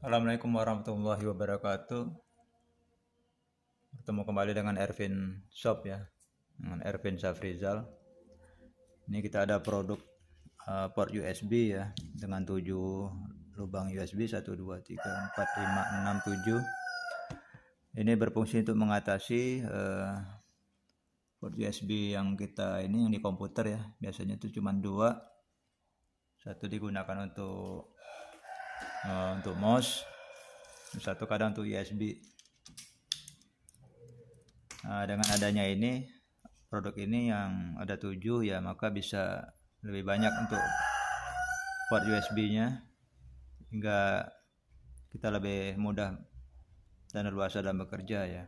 Assalamualaikum warahmatullahi wabarakatuh. Bertemu kembali dengan Ervin Shop ya, dengan Ervin Safrizal. Ini kita ada produk uh, port USB ya dengan 7 lubang USB 1 2 3 4 5 6 7. Ini berfungsi untuk mengatasi uh, port USB yang kita ini yang di komputer ya. Biasanya itu cuma dua. Satu digunakan untuk uh, untuk mouse satu kadang untuk USB nah, eh, dengan adanya ini produk ini yang ada tujuh, ya maka bisa lebih banyak untuk port USB nya hingga kita lebih mudah dan leluasa dalam bekerja ya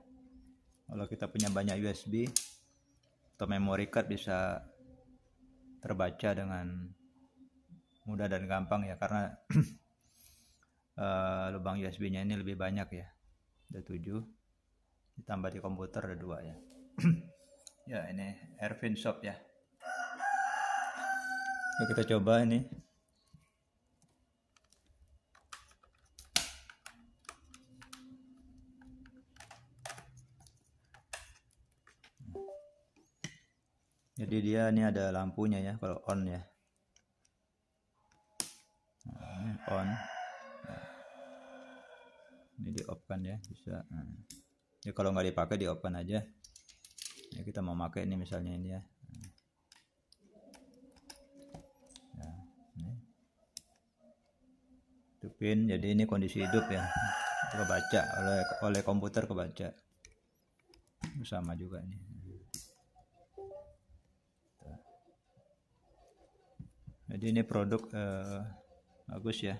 kalau kita punya banyak USB atau memory card bisa terbaca dengan mudah dan gampang ya karena Eh, lubang USB-nya ini lebih banyak ya. Ada 7. Ditambah di komputer ada 2 ya. ya, ini Ervin Shop ya. Yuk kita coba ini. Jadi dia ini ada lampunya ya kalau on ya. Nah, on ini di open ya bisa nah. ya kalau nggak dipakai di open aja ya kita mau pakai ini misalnya ini ya nah. nah, pin jadi ini kondisi hidup ya itu kebaca oleh oleh komputer kebaca sama juga ini nah. jadi ini produk eh, bagus ya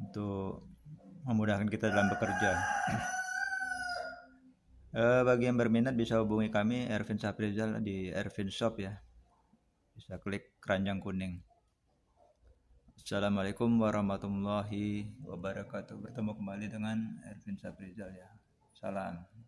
untuk memudahkan kita dalam bekerja. Uh, bagi yang berminat bisa hubungi kami Ervin Saprizal di Ervin Shop ya. Bisa klik keranjang kuning. Assalamualaikum warahmatullahi wabarakatuh. Bertemu kembali dengan Ervin Saprizal ya. Salam.